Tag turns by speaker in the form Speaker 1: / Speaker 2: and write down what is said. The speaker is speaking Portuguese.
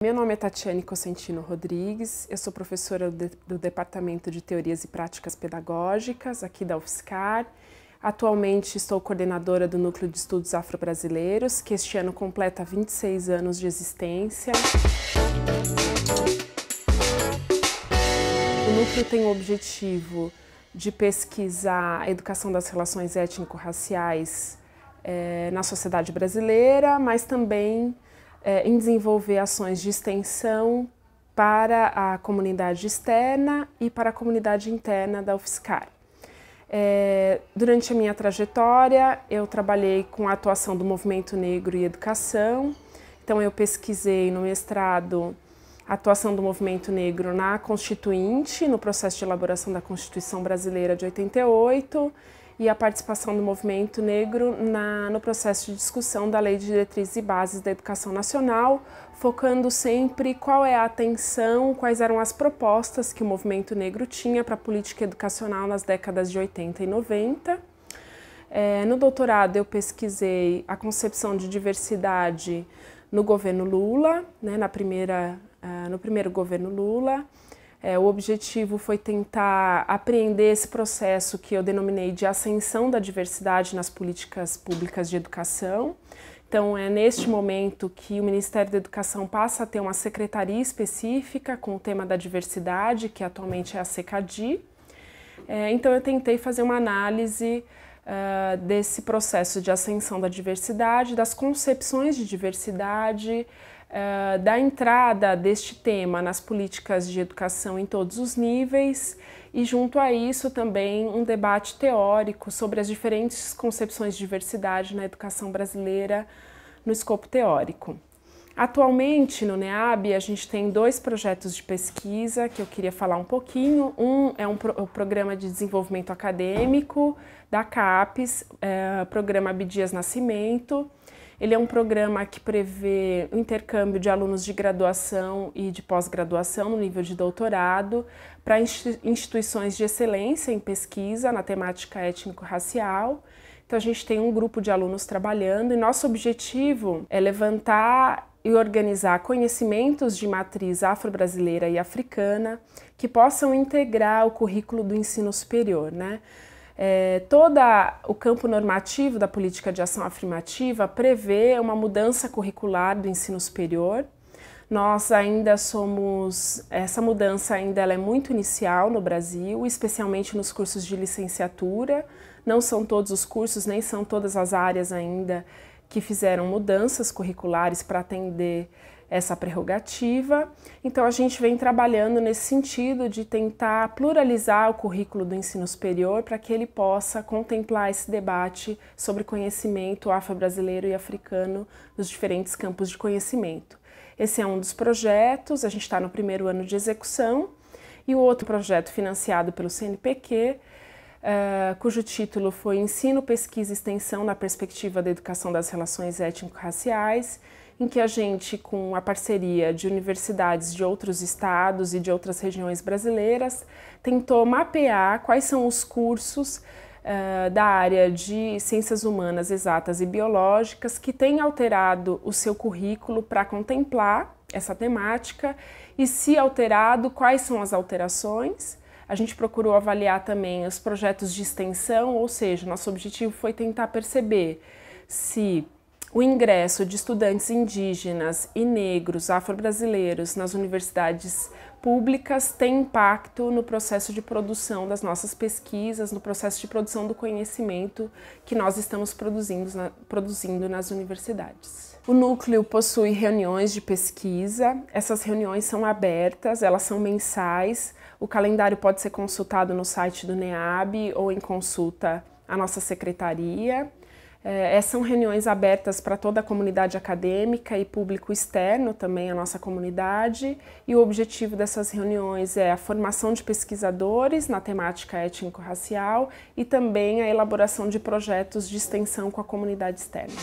Speaker 1: Meu nome é Tatiane Cosentino Rodrigues, eu sou professora do Departamento de Teorias e Práticas Pedagógicas aqui da UFSCar. Atualmente estou coordenadora do Núcleo de Estudos Afro-Brasileiros, que este ano completa 26 anos de existência. O núcleo tem o objetivo de pesquisar a educação das relações étnico-raciais eh, na sociedade brasileira, mas também é, em desenvolver ações de extensão para a comunidade externa e para a comunidade interna da UFSCar. É, durante a minha trajetória, eu trabalhei com a atuação do movimento negro e educação, então eu pesquisei no mestrado a atuação do movimento negro na Constituinte, no processo de elaboração da Constituição Brasileira de 88, e a participação do movimento negro na, no processo de discussão da Lei de Diretrizes e Bases da Educação Nacional, focando sempre qual é a atenção, quais eram as propostas que o movimento negro tinha para a política educacional nas décadas de 80 e 90. É, no doutorado, eu pesquisei a concepção de diversidade no governo Lula, né, na primeira, uh, no primeiro governo Lula. É, o objetivo foi tentar apreender esse processo que eu denominei de ascensão da diversidade nas políticas públicas de educação. Então, é neste momento que o Ministério da Educação passa a ter uma secretaria específica com o tema da diversidade, que atualmente é a SECADI. É, então, eu tentei fazer uma análise uh, desse processo de ascensão da diversidade, das concepções de diversidade, uh, da entrada deste tema nas políticas de educação em todos os níveis e, junto a isso, também um debate teórico sobre as diferentes concepções de diversidade na educação brasileira no escopo teórico. Atualmente no NEAB a gente tem dois projetos de pesquisa que eu queria falar um pouquinho. Um é um pro, o Programa de Desenvolvimento Acadêmico da CAPES, é, Programa Abdias Nascimento. Ele é um programa que prevê o intercâmbio de alunos de graduação e de pós-graduação no nível de doutorado para instituições de excelência em pesquisa na temática étnico-racial. Então, a gente tem um grupo de alunos trabalhando e nosso objetivo é levantar e organizar conhecimentos de matriz afro-brasileira e africana que possam integrar o currículo do ensino superior, né? É, todo o campo normativo da política de ação afirmativa prevê uma mudança curricular do ensino superior. Nós ainda somos, essa mudança ainda é muito inicial no Brasil, especialmente nos cursos de licenciatura. Não são todos os cursos, nem são todas as áreas ainda que fizeram mudanças curriculares para atender essa prerrogativa. Então a gente vem trabalhando nesse sentido de tentar pluralizar o currículo do ensino superior para que ele possa contemplar esse debate sobre conhecimento afro-brasileiro e africano nos diferentes campos de conhecimento. Esse é um dos projetos, a gente está no primeiro ano de execução, e o outro projeto financiado pelo CNPq uh, cujo título foi Ensino, Pesquisa e Extensão na Perspectiva da Educação das Relações Étnico-Raciais, em que a gente, com a parceria de universidades de outros estados e de outras regiões brasileiras, tentou mapear quais são os cursos uh, da área de ciências humanas exatas e biológicas que têm alterado o seu currículo para contemplar essa temática e, se alterado, quais são as alterações a gente procurou avaliar também os projetos de extensão, ou seja, nosso objetivo foi tentar perceber se o ingresso de estudantes indígenas e negros afro-brasileiros nas universidades públicas tem impacto no processo de produção das nossas pesquisas, no processo de produção do conhecimento que nós estamos produzindo, na, produzindo nas universidades. O núcleo possui reuniões de pesquisa, essas reuniões são abertas, elas são mensais, o calendário pode ser consultado no site do NEAB ou em consulta à nossa secretaria. É, é são reuniões abertas para toda a comunidade acadêmica e público externo também, a nossa comunidade, e o objetivo dessas reuniões é a formação de pesquisadores na temática étnico-racial e também a elaboração de projetos de extensão com a comunidade externa.